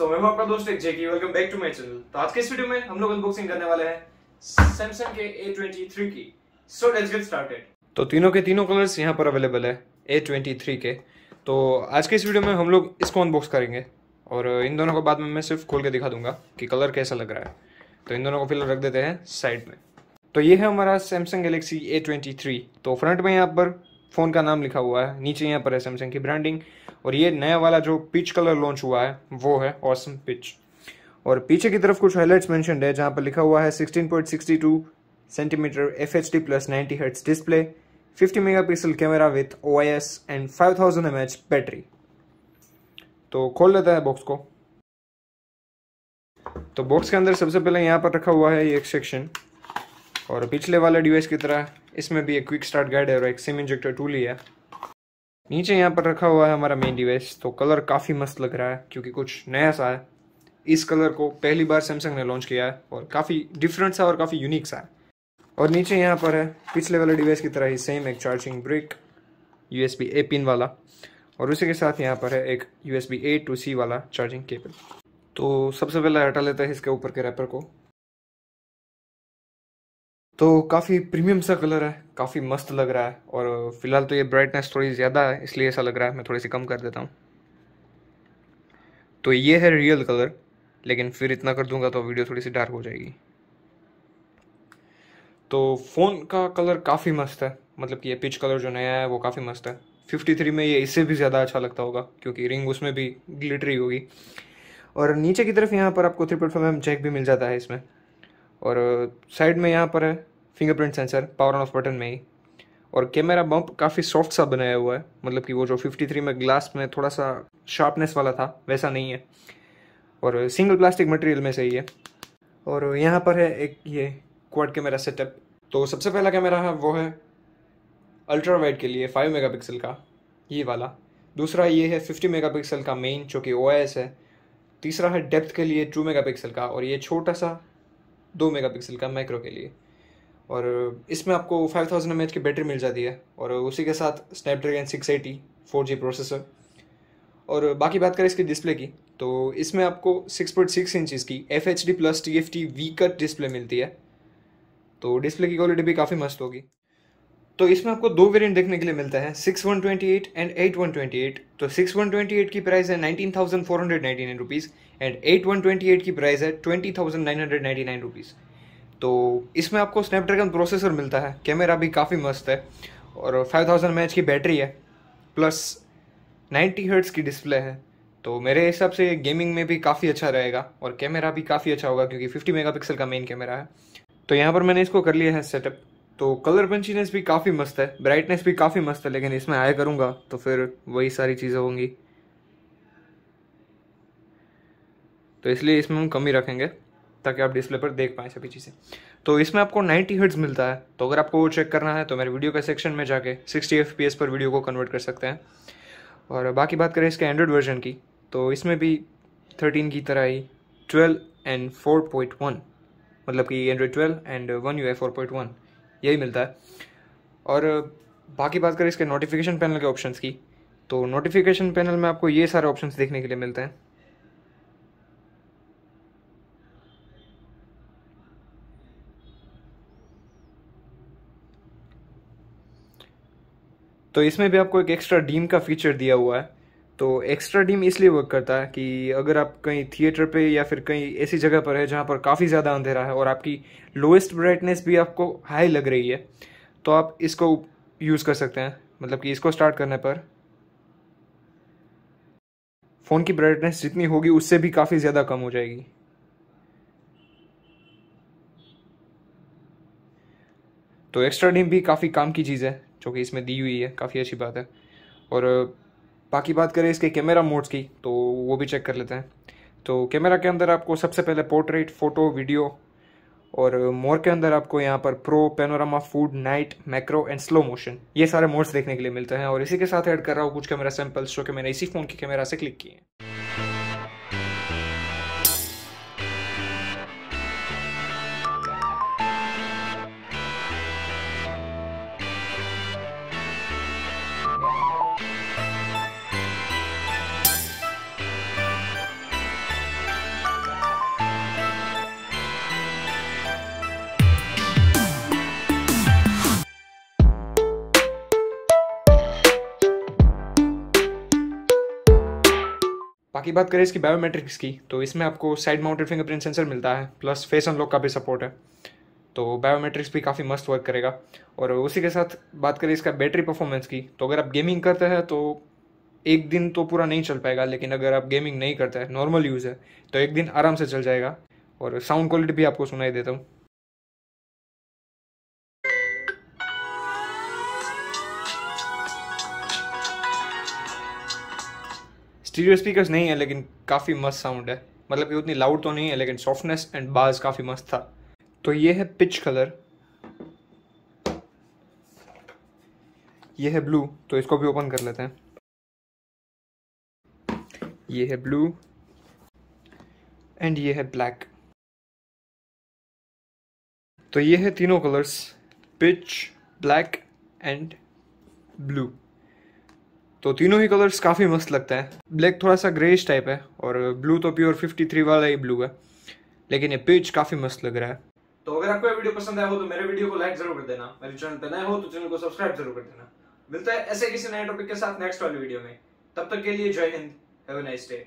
दोस्तों मैं हूं आपका दोस्त एक जेकी welcome back to my channel तो आज के इस वीडियो में हम लोग अनबॉक्सिंग करने वाले हैं सैमसंग के A23 की सो लेट्स गेट स्टार्टेड तो तीनों के तीनों कलर्स यहां पर अवेलेबल है A23 के तो आज के इस वीडियो में हम लोग इसको अनबॉक्स करेंगे और इन दोनों को बाद में मैं सिर्फ खोल के दिखा दूंगा कि कलर कैसा लग रहा है तो इन दोनों को फिलहाल रख देते हैं साइड में तो ये है हमारा सैमसंग गैलेक्सी A23 तो फ्रंट में यहाँ पर फ़ोन का नाम लिखा हुआ है नीचे यहाँ पर है सैमसंग की ब्रांडिंग और ये नया वाला जो पिच कलर लॉन्च हुआ है वो है ऑसम पिच और पीछे की तरफ कुछ हाईलाइट्स मैंशनड है जहाँ पर लिखा हुआ है 16.62 centimetre F H D plus ninety hertz display 50 megapixel camera with O I S and 5000 thousand M H battery तो खोल लेता है बॉक्स को तो बॉक्स के अंदर सबसे पहले यहाँ पर रखा हुआ है ये एक सेक्शन और पिछले वाले डिवाइस की तरह इसमें भी एक क्विक स्टार्ट गाइड है और एक सिम इंजेक्टर टूल ही है नीचे यहाँ पर रखा हुआ है हमारा मेन डिवाइस तो कलर काफ़ी मस्त लग रहा है क्योंकि कुछ नया सा है इस कलर को पहली बार सैमसंग ने लॉन्च किया है और काफ़ी डिफरेंट सा और काफ़ी यूनिक सा है और नीचे यहाँ पर है पिछले वाले डिवाइस की तरह ही सेम एक charging brick U S A pin वाला और उसी के साथ यहाँ पर है एक U S A to C वाला चार्जिंग केबल तो सबसे पहले हटा लेते हैं इसके ऊपर के रैपर को तो काफ़ी प्रीमियम सा कलर है काफ़ी मस्त लग रहा है और फिलहाल तो ये ब्राइटनेस थोड़ी ज़्यादा है इसलिए ऐसा लग रहा है मैं थोड़ी सी कम कर देता हूँ तो ये है रियल कलर लेकिन फिर इतना कर दूंगा तो वीडियो थोड़ी सी डार्क हो जाएगी तो फ़ोन का कलर काफ़ी मस्त है मतलब कि ये पिच कलर जो नया है वो काफ़ी मस्त है 53 में ये इससे भी ज़्यादा अच्छा लगता होगा क्योंकि रिंग उसमें भी ग्लिटरी होगी और नीचे की तरफ यहाँ पर आपको three point five M jack भी मिल जाता है इसमें और साइड में यहाँ पर है fingerprint sensor power on off button में ही और कैमरा बम्प काफ़ी सॉफ्ट सा बनाया हुआ है मतलब कि वो जो 53 में ग्लास में थोड़ा सा शार्पनेस वाला था वैसा नहीं है और सिंगल प्लास्टिक मटेरियल में सही है और यहाँ पर है एक ये क्वाड कैमरा सेटअप तो सबसे पहला कैमरा है वो है अल्ट्रा वाइड के लिए 5 मेगापिक्सल का ये वाला दूसरा ये है 50 मेगापिक्सल का मेन जो कि ओ है तीसरा है डेप्थ के लिए 2 मेगापिक्सल का और ये छोटा सा 2 मेगापिक्सल का माइक्रो के लिए और इसमें आपको फाइव थाउजेंड एम एच की बैटरी मिल जाती है और उसी के साथ Snapdragon six eighty four G processor और बाकी बात करें इसकी डिस्प्ले की तो इसमें आपको सिक्स पॉइंट सिक्स इंचज़ की F H D plus T F T V cut display मिलती है तो डिस्प्ले की क्वालिटी भी काफ़ी मस्त होगी तो इसमें आपको दो वेरिएंट देखने के लिए मिलता तो है six one twenty eight and eight one twenty eight तो सिक्स वन ट्वेंटी एट की प्राइस है nineteen thousand four hundred ninety nine rupees and eight one twenty eight की प्राइस है twenty thousand nine hundred ninety nine rupees तो इसमें आपको Snapdragon processor मिलता है कैमरा भी काफ़ी मस्त है और 5000 थाउजेंड की बैटरी है प्लस 90 हर्ट्स की डिस्प्ले है तो मेरे हिसाब से गेमिंग में भी काफ़ी अच्छा रहेगा और कैमरा भी काफ़ी अच्छा होगा क्योंकि 50 मेगापिक्सल का मेन कैमरा है तो यहाँ पर मैंने इसको कर लिया है सेटअप तो कलर पंचीनेस भी काफ़ी मस्त है ब्राइटनेस भी काफ़ी मस्त है लेकिन इसमें आया करूँगा तो फिर वही सारी चीज़ें होंगी तो इसलिए इसमें हम कमी रखेंगे ताकि आप डिस्प्ले पर देख पाएँ सभी चीज़ें तो इसमें आपको 90 हर्ट्ज़ मिलता है तो अगर आपको वो चेक करना है तो मेरे वीडियो के सेक्शन में जाके 60 एफ पर वीडियो को कन्वर्ट कर सकते हैं और बाकी बात करें इसके एंड्रॉयड वर्जन की तो इसमें भी थर्टीन की तरह ही twelve and four point one मतलब कि Android twelve and one U four point one यही मिलता है और बाकी बात करें इसके नोटिफिकेशन पैनल के ऑप्शंस की तो नोटिफिकेशन पैनल में आपको ये सारे ऑप्शंस देखने के लिए मिलते हैं तो इसमें भी आपको एक एक्स्ट्रा डीम का फीचर दिया हुआ है तो एक्स्ट्रा डीम इसलिए वर्क करता है कि अगर आप कहीं थिएटर पे या फिर कहीं ऐसी जगह पर है जहाँ पर काफ़ी ज़्यादा अंधेरा है और आपकी लोएस्ट ब्राइटनेस भी आपको हाई लग रही है तो आप इसको यूज़ कर सकते हैं मतलब कि इसको स्टार्ट करने पर फ़ोन की ब्राइटनेस जितनी होगी उससे भी काफ़ी ज़्यादा कम हो जाएगी तो एक्स्ट्रा डीम भी काफ़ी काम की चीज़ है जो कि इसमें दी हुई है काफ़ी अच्छी बात है और बाकी बात करें इसके कैमरा मोड्स की तो वो भी चेक कर लेते हैं तो कैमरा के अंदर आपको सबसे पहले पोर्ट्रेट फ़ोटो वीडियो और मोर के अंदर आपको यहाँ पर pro panorama food night macro and slow motion ये सारे मोड्स देखने के लिए मिलते हैं और इसी के साथ ऐड कर रहा हूँ कुछ कैमरा सैम्पल्स जो कि मैंने इसी फ़ोन के कैमरा से क्लिक किए हैं बाकी बात करें इसकी बायोमेट्रिक्स की तो इसमें आपको साइड माउंटेड फिंगरप्रिंट सेंसर मिलता है प्लस फेस अनलॉक का भी सपोर्ट है तो बायोमेट्रिक्स भी काफ़ी मस्त वर्क करेगा और उसी के साथ बात करें इसका बैटरी परफॉर्मेंस की तो अगर आप गेमिंग करते हैं तो एक दिन तो पूरा नहीं चल पाएगा लेकिन अगर आप गेमिंग नहीं करते हैं नॉर्मल यूज़ है तो एक दिन आराम से चल जाएगा और साउंड क्वालिटी भी आपको सुनाई देता हूँ स्टीरियो स्पीकर्स नहीं है लेकिन काफ़ी मस्त साउंड है मतलब उतनी लाउड तो नहीं है लेकिन सॉफ्टनेस एंड बाज काफ़ी मस्त था तो ये है पिच कलर ये है ब्लू तो इसको भी ओपन कर लेते हैं ये है ब्लू एंड ये है ब्लैक तो ये है तीनों colours pitch black and blue तो तीनों ही कलर्स काफ़ी मस्त लगता है ब्लैक थोड़ा सा ग्रेस टाइप है और ब्लू तो प्योर 53 वाला ही ब्लू है लेकिन ये पेज काफ़ी मस्त लग रहा है तो अगर आपको वीडियो पसंद आया हो तो मेरे वीडियो को लाइक जरूर कर देना मेरे चैनल पर नए हो तो चैनल को सब्सक्राइब जरूर कर देना मिलता है ऐसे किसी नए टॉपिक के साथ नेक्स्ट वाली वीडियो में तब तक के लिए जय हिंद हैव नाइस डे